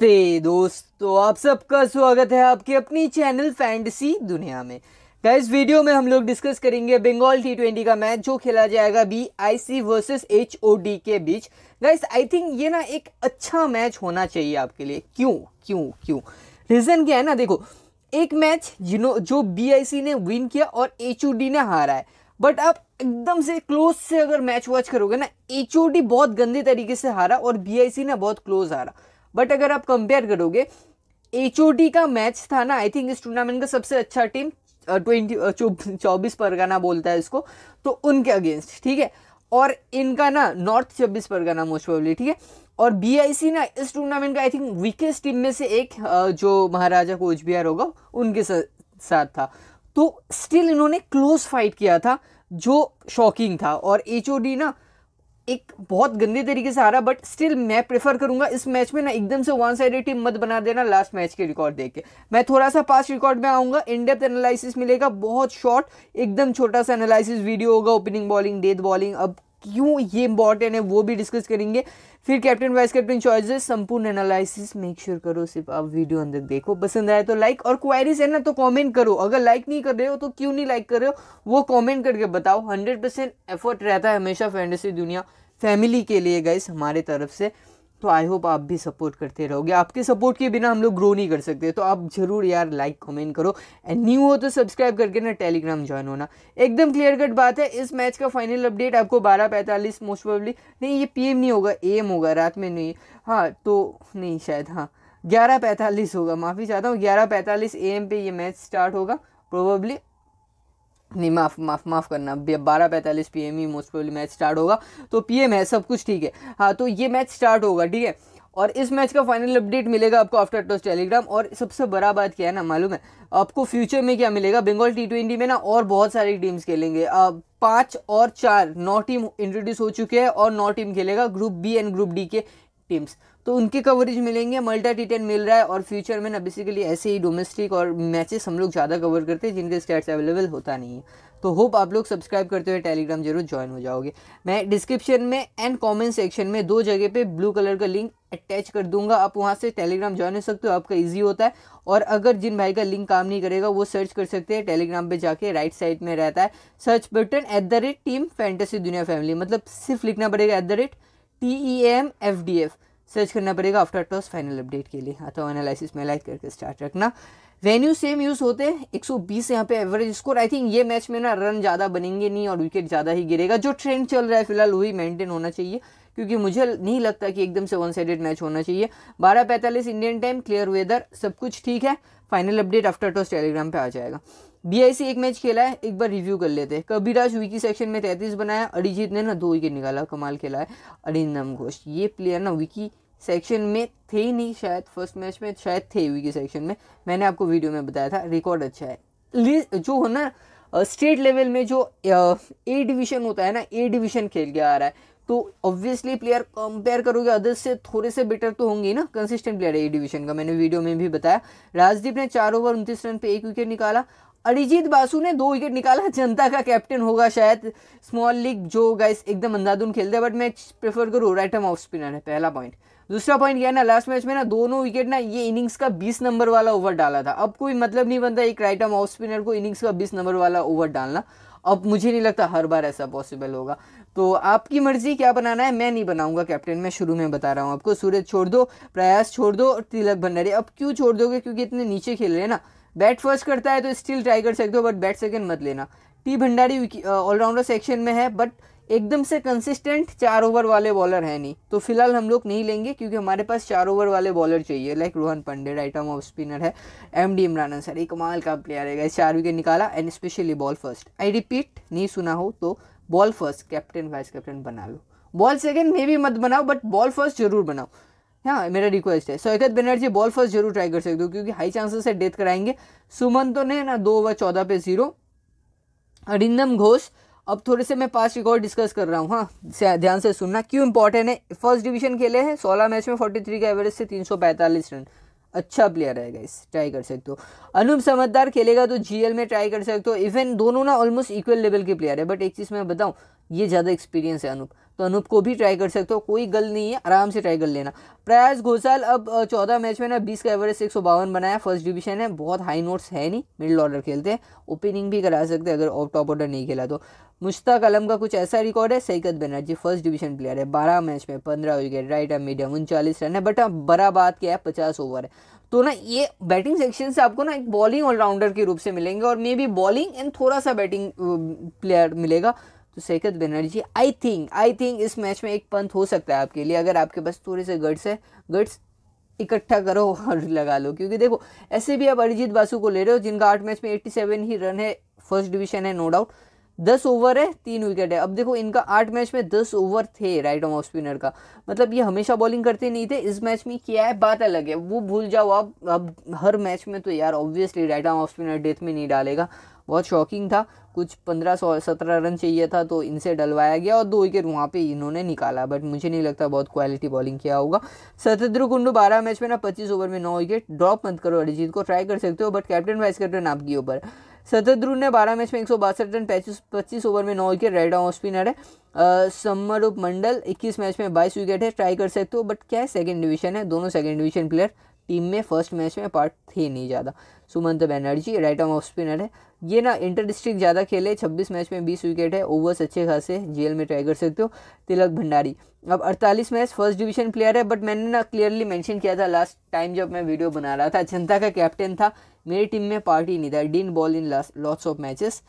नमस्ते दोस्तों आप सबका स्वागत है आपके अपनी चैनल फैंटसी दुनिया में इस वीडियो में हम लोग डिस्कस करेंगे बंगाल टी ट्वेंटी का मैच जो खेला जाएगा B I C versus H O D के बीच गाइस आई थिंक ये ना एक अच्छा मैच होना चाहिए आपके लिए क्यों क्यों क्यों रीज़न क्या है ना देखो एक मैच जिनो जो बी आई सी ने विन किया और एच ओ डी ने हारा है बट आप एकदम से क्लोज से अगर मैच वॉच करोगे ना एच ओ डी बहुत गंदे तरीके से हारा और बी आई सी ने बहुत क्लोज हारा बट अगर आप कंपेयर करोगे एच का मैच था ना आई थिंक इस टूर्नामेंट का सबसे अच्छा टीम ट्वेंटी चौबीस परगना बोलता है इसको तो उनके अगेंस्ट ठीक है और इनका ना नॉर्थ छब्बीस परगना मोस्ट प्रोबेबली ठीक है और बी ना इस टूर्नामेंट का आई थिंक वीकेस्ट टीम में से एक जो महाराजा कोच बिहार होगा उनके साथ था तो स्टिल इन्होंने क्लोज फाइट किया था जो शॉकिंग था और एच ना एक बहुत गंदे तरीके से हारा बट स्टिल मैं प्रेफर करूंगा इस मैच में ना एकदम से वन साइड टीम मत बना देना लास्ट मैच के रिकॉर्ड देख के मैं थोड़ा सा पास रिकॉर्ड में आऊँगा इनडेप्थ एनालिसिस मिलेगा बहुत शॉर्ट एकदम छोटा सा एनालिसिस वीडियो होगा ओपनिंग बॉलिंग डेथ बॉलिंग अब क्यों ये इंपॉर्टेंट है वो भी डिस्कस करेंगे फिर कैप्टन वाइस कैप्टन चॉइसेस संपूर्ण एनालिसिस मेक श्योर करो सिर्फ आप वीडियो अंदर देखो पसंद आए तो लाइक और क्वेरीज है ना तो कमेंट करो अगर लाइक नहीं कर रहे हो तो क्यों नहीं लाइक कर रहे हो वो कमेंट करके बताओ 100% एफर्ट रहता है हमेशा फैंटेसी दुनिया फैमिली के लिए गाइस हमारे तरफ से तो आई होप आप भी सपोर्ट करते रहोगे आपके सपोर्ट के बिना हम लोग ग्रो नहीं कर सकते तो आप जरूर यार लाइक कमेंट करो एंड न्यू हो तो सब्सक्राइब करके ना टेलीग्राम ज्वाइन होना एकदम क्लियर कट बात है इस मैच का फाइनल अपडेट आपको बारह पैंतालीस मोस्ट प्रोबली नहीं ये पी नहीं होगा एम होगा रात में नहीं हाँ तो नहीं शायद हाँ ग्यारह पैंतालीस होगा माफ़ी चाहता हूँ ग्यारह पैंतालीस ए एम पे ये मैच स्टार्ट होगा प्रोबेबली नहीं माफ़ माफ़ माफ़ करना बारह पैंतालीस पी एम ही मोस्ट प्रोबली मैच स्टार्ट होगा तो पी एम है सब कुछ ठीक है हाँ तो ये मैच स्टार्ट होगा ठीक है और इस मैच का फाइनल अपडेट मिलेगा आपको आफ्टर टॉस टेलीग्राम और सबसे बड़ा बात क्या है ना मालूम है आपको फ्यूचर में क्या मिलेगा बंगाल टी ट्वेंटी में ना और बहुत सारी टीम्स खेलेंगे पाँच और चार नौ टीम इंट्रोड्यूस हो चुके हैं और नौ टीम खेलेगा group B and group D के टीम्स तो उनकी कवरेज मिलेंगे मल्टा टी मिल रहा है और फ्यूचर में ना बेसिकली ऐसे ही डोमेस्टिक और मैचेस हम लोग ज़्यादा कवर करते हैं जिनके स्टैट्स अवेलेबल होता नहीं है तो होप आप लोग सब्सक्राइब करते हुए टेलीग्राम जरूर ज्वाइन हो जाओगे मैं डिस्क्रिप्शन में एंड कमेंट सेक्शन में दो जगह पे ब्लू कलर का लिंक अटैच कर दूंगा आप वहाँ से टेलीग्राम ज्वाइन हो सकते हो आपका इजी होता है और अगर जिन भाई का लिंक काम नहीं करेगा वो सर्च कर सकते हैं टेलीग्राम पे जाके राइट साइड में रहता है search button at the rate team fantasy Duniya family मतलब सिर्फ लिखना पड़ेगा at the rate T E M F D F search करना पड़ेगा आफ्टर टॉस फाइनल अपडेट के लिए अथवा हाँ, एनालिसिस तो में लाइक करके स्टार्ट रखना वेन्यू सेम यूज़ होते हैं 120 बीस यहाँ पे एवरेज स्कोर आई थिंक ये मैच में ना रन ज़्यादा बनेंगे नहीं और विकेट ज़्यादा ही गिरेगा जो ट्रेंड चल रहा है फिलहाल वही मेंटेन होना चाहिए क्योंकि मुझे नहीं लगता कि एकदम से वन साइडेड मैच होना चाहिए बारह पैंतालीस इंडियन टाइम क्लियर वेदर सब कुछ ठीक है final update after toss Telegram पर आ जाएगा बी एक मैच खेला है एक बार रिव्यू कर लेते हैं कबीराज विकी सेक्शन में तैंतीस बनाया अरिजीत ने ना दो विकेट निकाला कमाल खेला है अरिंदम घोष ये प्लेयर ना विकी सेक्शन में थे ही नहीं शायद फर्स्ट मैच में शायद थे विकी सेक्शन में मैंने आपको वीडियो में बताया था रिकॉर्ड अच्छा है जो हो ना स्टेट लेवल में जो ए डिवीज़न होता है ना ए डिवीज़न खेल के आ रहा है तो ऑब्वियसली प्लेयर कंपेयर करोगे अदर्स से थोड़े से बेटर तो होंगे ना कंसिस्टेंट प्लेयर है ए डिवीजन का मैंने वीडियो में भी बताया राजदीप ने चार ओवर उनतीस रन पे एक विकेट निकाला अरिजीत बासु ने दो विकेट निकाला जनता का कैप्टन होगा शायद स्मॉल लीग जो गाइस एकदम अंधाधुन खेलते हैं बट मैं प्रेफर करूँ राइट हम ऑफ स्पिनर है पहला पॉइंट दूसरा पॉइंट क्या ना लास्ट मैच में ना दोनों विकेट ना ये इनिंग्स का 20 नंबर वाला ओवर डाला था अब कोई मतलब नहीं बनता एक राइट आर्म ऑफ स्पिनर को इनिंग्स का 20 नंबर वाला ओवर डालना अब मुझे नहीं लगता हर बार ऐसा पॉसिबल होगा तो आपकी मर्जी क्या बनाना है मैं नहीं बनाऊंगा कैप्टन मैं शुरू में बता रहा हूँ आपको सूरज छोड़ दो प्रयास छोड़ दो तिलक भंडारी अब क्यों छोड़ दोगे क्योंकि इतने नीचे खेल रहे हैं ना बैट फर्स्ट करता है तो स्टिल ट्राई कर सकते हो बट बैट सेकेंड मत लेना टी भंडारी ऑलराउंडर सेक्शन में है बट एकदम से कंसिस्टेंट चार ओवर वाले बॉलर है नहीं तो फिलहाल हम लोग नहीं लेंगे क्योंकि हमारे पास चार ओवर वाले बॉलर चाहिए लाइक रोहन पंडे आइटम ऑफ स्पिनर है एम डी इमरान अंसारी कमाल का प्लेयर है चार विकेट निकाला and specially ball first I repeat नहीं सुना हो तो ball first captain vice captain बना लो बॉल सेकेंड मे भी मत बनाओ बट बॉल फर्स्ट जरूर बनाओ हाँ मेरा रिक्वेस्ट है सौकत बनर्जी बॉल फर्स्ट जरूर ट्राई कर सकते हो क्योंकि हाई चांसेस है डेथ कराएंगे सुमन तो ने ना दो ओवर चौदह पे जीरो अरिंदम घोष अब थोड़े से मैं पास रिकॉर्ड डिस्कस कर रहा हूँ हाँ ध्यान से सुनना क्यों इंपॉर्टेंट है फर्स्ट डिवीजन खेले हैं सोलह मैच में फोर्टी थ्री का एवरेज से तीन सौ पैंतालीस रन अच्छा प्लेयर है इस ट्राई कर सकते हो अनुप समझदार खेलेगा तो जीएल में ट्राई कर सकते हो इवन दोनों ना ऑलमोस्ट इक्वल लेवल के प्लेयर है बट एक चीज़ मैं बताऊँ ये ज़्यादा एक्सपीरियंस है अनुप तो अनूप को भी ट्राई कर सकते हो कोई गल नहीं है आराम से ट्राई कर लेना प्रयास घोसाल अब चौदह मैच में ना बीस का एवरेज एक सौ बावन बनाया फर्स्ट डिवीजन है बहुत हाई नोट्स है नहीं मिडिल ऑर्डर खेलते हैं ओपनिंग भी करा सकते हैं अगर ऑफ टॉप ऑर्डर नहीं खेला तो मुश्ताक अलम का कुछ ऐसा रिकॉर्ड है Saikat Banerjee first division player है बारह मैच में पंद्रह विकेट राइट आर्म मीडियम उनचालीस रन है बट अब हाँ, बड़ा बात क्या है पचास ओवर है तो ना ये बैटिंग सेक्शन से आपको ना एक बॉलिंग ऑलराउंडर के रूप से मिलेंगे और मे बी बॉलिंग एंड थोड़ा सा बैटिंग प्लेयर मिलेगा तो Shekhat Banerjee I think I think इस मैच में एक पंथ हो सकता है आपके लिए अगर आपके पास थोड़े से गट्स है गट्स इकट्ठा करो और लगा लो क्योंकि देखो ऐसे भी आप अरिजीत बासु को ले रहे हो जिनका आठ मैच में 87 ही रन है फर्स्ट डिवीजन है नो डाउट दस ओवर है तीन विकेट है अब देखो इनका आठ मैच में दस over the right off spinner का मतलब ये हमेशा बॉलिंग करते नहीं थे इस मैच में किया है बात अलग है वो भूल जाओ आप अब हर मैच में तो यार obviously right off spinner death में नहीं डालेगा बहुत शॉकिंग था कुछ पंद्रह सौ सत्रह रन चाहिए था तो इनसे डलवाया गया और दो विकेट वहाँ पे इन्होंने निकाला बट मुझे नहीं लगता बहुत क्वालिटी बॉलिंग किया होगा सत्यद्रु कुंडू बारह मैच में ना पच्चीस ओवर में नौ विकेट ड्रॉप मत करो अरिजीत को ट्राई कर सकते हो बट कैप्टन वाइस कैप्टन आपकी ऊपर सतद्रू ने बारह मैच में एक रन पैंतीस पच्चीस ओवर में नौ विकेट राइट ऑफ स्पिनर है समरूप मंडल इक्कीस मैच में बाईस विकेट है ट्राई कर सकते हो बट क्या है सेकेंड डिवीजन है दोनों सेकेंड डिवीजन प्लेयर टीम में फर्स्ट मैच में पार्ट थे नहीं ज़्यादा Sumant Banerjee right arm off spinner है ये ना इंटर डिस्ट्रिक्ट ज़्यादा खेले 26 मैच में 20 विकेट है ओवर्स अच्छे खासे जेल में ट्राई कर सकते हो तिलक भंडारी अब 48 मैच फर्स्ट डिवीजन प्लेयर है बट मैंने ना क्लियरली मेंशन किया था लास्ट टाइम जब मैं वीडियो बना रहा था जनता का कैप्टन था मेरी टीम में पार्टी नहीं था डीन ball in last lots of matches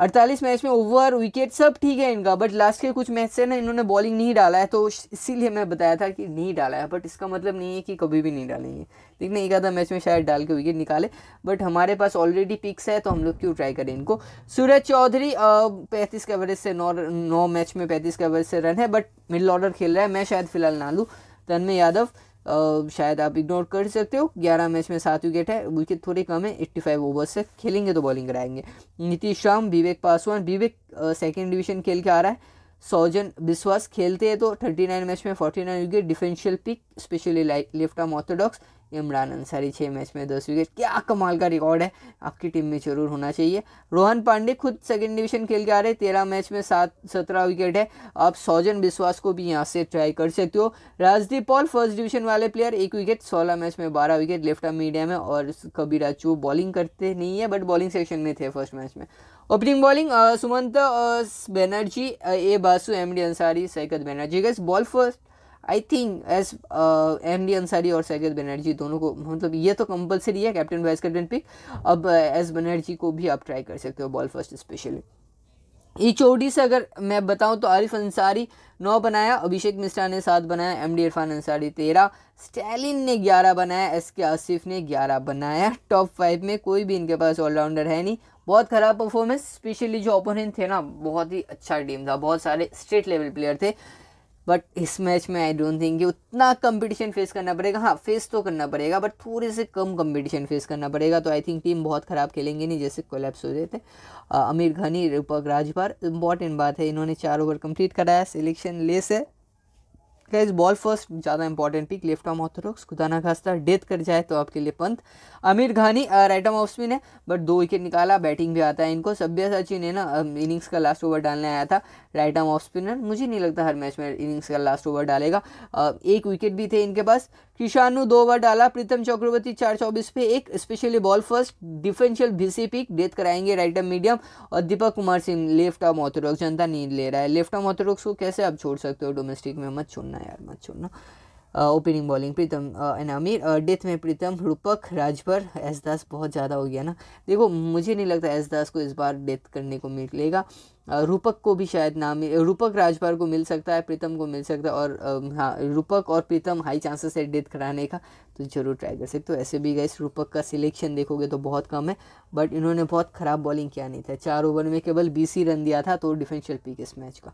अड़तालीस मैच में ओवर विकेट सब ठीक है इनका बट लास्ट के कुछ मैच से ना इन्होंने बॉलिंग नहीं डाला है तो इसीलिए मैं बताया था कि नहीं डाला है बट इसका मतलब नहीं है कि कभी भी नहीं डालेंगे नहीं एक आधा मैच में शायद डाल के विकेट निकाले बट हमारे पास ऑलरेडी पिक्स है तो हम लोग क्यों ट्राई करें इनको सूरज चौधरी पैंतीस के एवरेज से नौ नौ मैच में पैंतीस के एवरेज से रन है बट मिडल ऑर्डर खेल रहा है मैं शायद फिलहाल ना लूँ तन्मय यादव शायद आप इग्नोर कर सकते हो ग्यारह मैच में सात विकेट है विकेट थोड़े कम है एट्टी फाइव ओवर्स से खेलेंगे तो बॉलिंग कराएंगे नीतीश शाम विवेक पासवान विवेक सेकेंड डिवीजन खेल के आ रहा है सौजन बिश्वास खेलते हैं तो 39 मैच में 49 wicket differential pick specially left arm orthodox Imran Ansari छः मैच में दस विकेट क्या कमाल का रिकॉर्ड है आपकी टीम में जरूर होना चाहिए रोहन पांडे खुद सेकेंड डिवीजन खेल के आ रहे तेरह मैच में सात सत्रह विकेट है आप सौजन विश्वास को भी यहाँ से ट्राई कर सकते हो राजदीप पॉल फर्स्ट डिवीजन वाले प्लेयर एक विकेट सोलह मैच में बारह विकेट लेफ्ट आर्म मीडियम है और कबीरा चू बॉलिंग करते नहीं है बट बॉलिंग सेक्शन में थे फर्स्ट मैच में opening bowling Sumant Banerjee A Basu M D Ansari Saikat Banerjee guys ball first I think S M D Ansari और सैकत बनर्जी दोनों को मतलब ये तो कंपलसरी है कैप्टन वाइस कैप्टन पिक अब एस uh, बनर्जी को भी आप ट्राई कर सकते हो ball first specially E O D से अगर मैं बताऊं तो आरिफ अंसारी नौ बनाया अभिषेक मिश्रा ने सात बनाया एम डी इरफान अंसारी तेरह स्टैलिन ने ग्यारह बनाया एस के आसिफ ने ग्यारह बनाया टॉप फाइव में कोई भी इनके पास ऑलराउंडर है नहीं बहुत ख़राब परफॉर्मेंस स्पेशली जो ओपोनेंट थे ना बहुत ही अच्छा टीम था बहुत सारे स्टेट लेवल प्लेयर थे बट इस मैच में आई डोंट थिंक कि उतना कंपटीशन फेस करना पड़ेगा हाँ फेस तो करना पड़ेगा बट थोड़े से कम कंपटीशन फेस करना पड़ेगा तो आई थिंक टीम बहुत ख़राब खेलेंगे नहीं जैसे कोलेप्स हो रहे थे आ, अमीर घनी रूपक राजभर इंपॉर्टेंट बात है इन्होंने चार ओवर कंप्लीट कराया सिलेक्शन ले से गाइज बॉल फर्स्ट ज़्यादा important pick left arm orthodox खुदाना खास्ता डेथ कर जाए तो आपके लिए Panth Aamir Ghani right arm off spin है बट दो विकेट निकाला बैटिंग भी आता है इनको सभ्या साची ने ना इनिंग्स का लास्ट ओवर डालने आया था राइट आर्म ऑफ स्पिनर मुझे नहीं लगता हर मैच में इनिंग्स का लास्ट ओवर डालेगा एक विकेट भी थे इनके पास किशानु दो ओवर डाला प्रीतम चक्रवर्ती चार चौबीस पे एक specially ball first differential BC pick death कराएंगे राइट एम मीडियम और Deepak Kumar Singh left off orthodox जनता नींद ले रहा है लेफ्ट ऑफ ऑर्थोडॉक्स को कैसे आप छोड़ सकते हो डोमेस्टिक में मत छोड़ना यार मत छोड़ना opening bowling Pritam and Amir death में प्रीतम रूपक राजभर एस दास बहुत ज़्यादा हो गया ना देखो मुझे नहीं लगता एस दास को इस बार डेथ करने को मिलेगा रूपक को भी शायद ना मिल रूपक राजपाल को मिल सकता है प्रीतम को मिल सकता है और हाँ रूपक और प्रीतम हाई चांसेस है डेथ कराने का तो ज़रूर ट्राई कर सकते हो ऐसे भी गए रूपक का सिलेक्शन देखोगे तो बहुत कम है बट इन्होंने बहुत ख़राब बॉलिंग किया नहीं था चार ओवर में केवल बीस रन दिया था तो डिफेंशियल पीक इस मैच का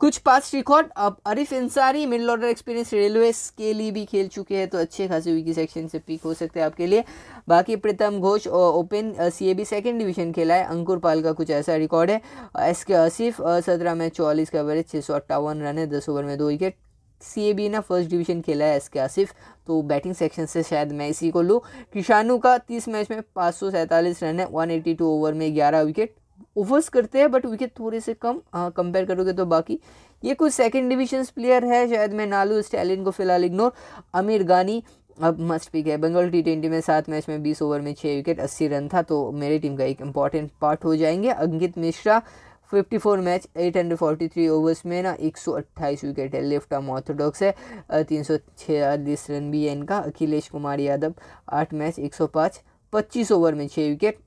कुछ पास्ट रिकॉर्ड अब Arif Insari middle order experience railway के लिए भी खेल चुके हैं तो अच्छे खासे विकी सेक्शन से पिक हो सकते हैं आपके लिए बाकी Pritam Ghosh open C A B second division खेला है अंकुर पाल का कुछ ऐसा रिकॉर्ड है एस के आसिफ सत्रह मैच चौलीस का एवरेज छः सौ अट्ठावन रन है दस ओवर में दो विकेट सी ए बी ने फर्स्ट डिवीजन खेला है एस के आसिफ तो बैटिंग सेक्शन से शायद मैं इसी को लूँ किशानू का तीस मैच में पाँच सौ सैंतालीस रन है वन एटी टू ओवर में ग्यारह विकेट ओवर्स करते हैं बट विकेट थोड़े से कम कंपेयर हाँ, करोगे तो बाकी ये कुछ सेकेंड डिविजन प्लेयर है शायद मैं नालू स्टैलिन को फिलहाल इग्नोर आमिर गानी अब मस्ट पिक है बंगाल टी ट्वेंटी में सात मैच में बीस ओवर में छः विकेट अस्सी रन था तो मेरी टीम का एक इंपॉर्टेंट पार्ट हो जाएंगे अंकित मिश्रा 54 मैच 843 ओवर्स में ना 128 विकेट है लेफ्ट आर्म ऑर्थोडॉक्स है तीन सौ रन भी है इनका अखिलेश कुमार यादव आठ मैच 105 25 ओवर में छः विकेट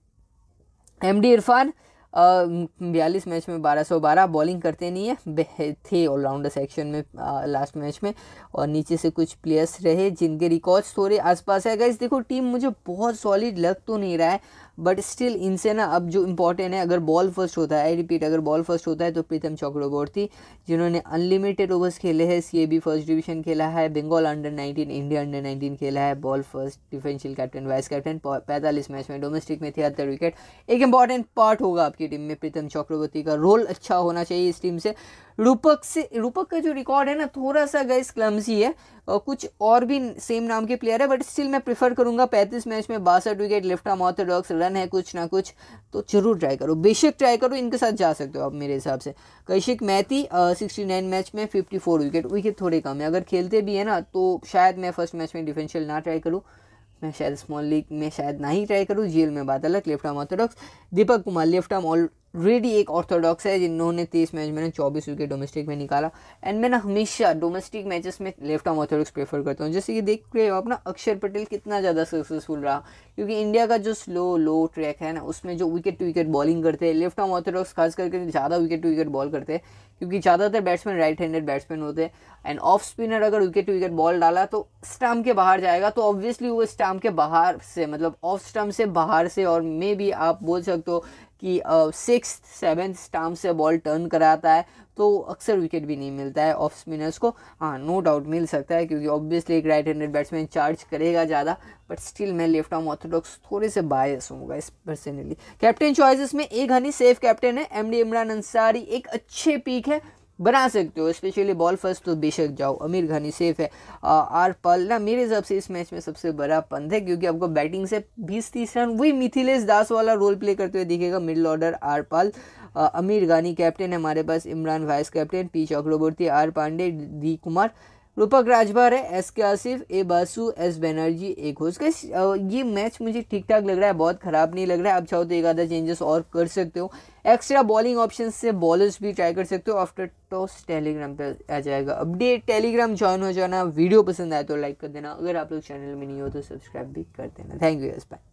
एम डी इरफान बयालीस मैच में बारह सौ बारह बॉलिंग करते नहीं है थे ऑलराउंडर सेक्शन में आ, लास्ट मैच में और नीचे से कुछ प्लेयर्स रहे जिनके रिकॉर्ड्स थोड़े आसपास है अगर देखो टीम मुझे बहुत सॉलिड लग तो नहीं रहा है बट स्टिल इनसे ना अब जो इंपॉर्टेंट है अगर बॉल फर्स्ट होता है आई रिपीट अगर बॉल फर्स्ट होता है तो प्रीतम चक्रवर्ती जिन्होंने अनलिमिटेड ओवर्स खेले हैं C A B first division खेला है Bengal under nineteen India under nineteen खेला है ball first differential captain vice captain पैंतालीस मैच में डोमेस्टिक में तिहत्तर विकेट एक इंपॉर्टेंट पार्ट होगा आपकी टीम में प्रीतम चक्रवर्ती का रोल अच्छा होना चाहिए इस टीम से रूपक से रूपक का जो रिकॉर्ड है ना थोड़ा सा गैस क्लम्सी है और कुछ और भी सेम नाम के प्लेयर है बट स्टिल मैं प्रेफर करूंगा पैंतीस मैच में बासठ wicket left arm orthodox run है कुछ ना कुछ तो जरूर ट्राई करो बेशक ट्राई करो इनके साथ जा सकते हो आप मेरे हिसाब से Kaushik Maity sixty nine match में फिफ्टी फोर विकेट विकेट थोड़े कम है अगर खेलते भी है ना तो शायद मैं फर्स्ट मैच में डिफेंशियल ना ट्राई करूँ मैं शायद स्मॉल लीग में शायद ना ही ट्राई करूँ जेल में बात अलग left arm orthodox Deepak Kumar left arm already एक ऑर्थोडॉक्स है जिन्होंने तीस मैच मैंने चौबीस विकेट डोमेस्टिक में निकाला एंड मैं ना हमेशा डोमेस्टिक मैचेस में लेफ्ट आर्म ऑर्थोडॉक्स प्रेफर करता हूँ जैसे कि देख रहे हो आप ना अक्षर पटेल कितना ज़्यादा सक्सेसफुल रहा क्योंकि इंडिया का जो स्लो लो ट्रैक है ना उसमें जो विकेट टू विकेट बॉलिंग करते हैं लेफ्ट आर्म ऑर्थोडॉक्स खास करके ज़्यादा विकेट टू विकेट बॉल करते हैं क्योंकि ज़्यादातर बैट्समैन राइट हैंडेड बैट्समैन होते हैं एंड ऑफ स्पिनर अगर विकेट टू विकेट बॉल डाला तो स्टम्प के बाहर जाएगा तो ऑब्वियसली वो स्टम्प के बाहर से मतलब ऑफ स्टम्प से बाहर से और मे भी आप बोल सकते हो कि सिक्स सेवन्थ स्टाम्प से बॉल टर्न कराता है तो अक्सर विकेट भी नहीं मिलता है ऑफ स्पिनर्स को हाँ नो डाउट मिल सकता है क्योंकि ऑब्वियसली एक राइट हैंडेड बैट्समैन चार्ज करेगा ज़्यादा बट स्टिल मैं लेफ्ट आर्म ऑर्थोडॉक्स थोड़े से बायस हूँ इस पर्सनली कैप्टन चॉइस में एक हनी सेफ कैप्टन है एम डी इमरान अंसारी एक अच्छे पीक है बना सकते हो स्पेशली बॉल फर्स्ट तो बेशक जाओ अमीर घानी सेफ है आर पल ना मेरे हिसाब से इस मैच में सबसे बड़ा पंथ है क्योंकि आपको बैटिंग से बीस तीस रन वही मिथिलेश दास वाला रोल प्ले करते हुए दिखेगा मिडल ऑर्डर आर पाल अमीर घानी कैप्टन है हमारे पास Imran vice captain P Chakraborty R Pandey D Kumar Rupak Rajbhar है S K Asif A Basu S Banerjee एक होश का ये मैच मुझे ठीक ठाक लग रहा है बहुत ख़राब नहीं लग रहा है आप चाहो तो एक आधा चेंजेस और कर सकते हो एक्स्ट्रा बॉलिंग ऑप्शन से बॉलर्स भी ट्राई कर सकते हो आफ्टर टॉस टेलीग्राम पे आ जाएगा अपडेट टेलीग्राम ज्वाइन हो जाना वीडियो पसंद आए तो लाइक कर देना अगर आप लोग चैनल में नहीं हो तो सब्सक्राइब भी कर देना थैंक यू यस बाय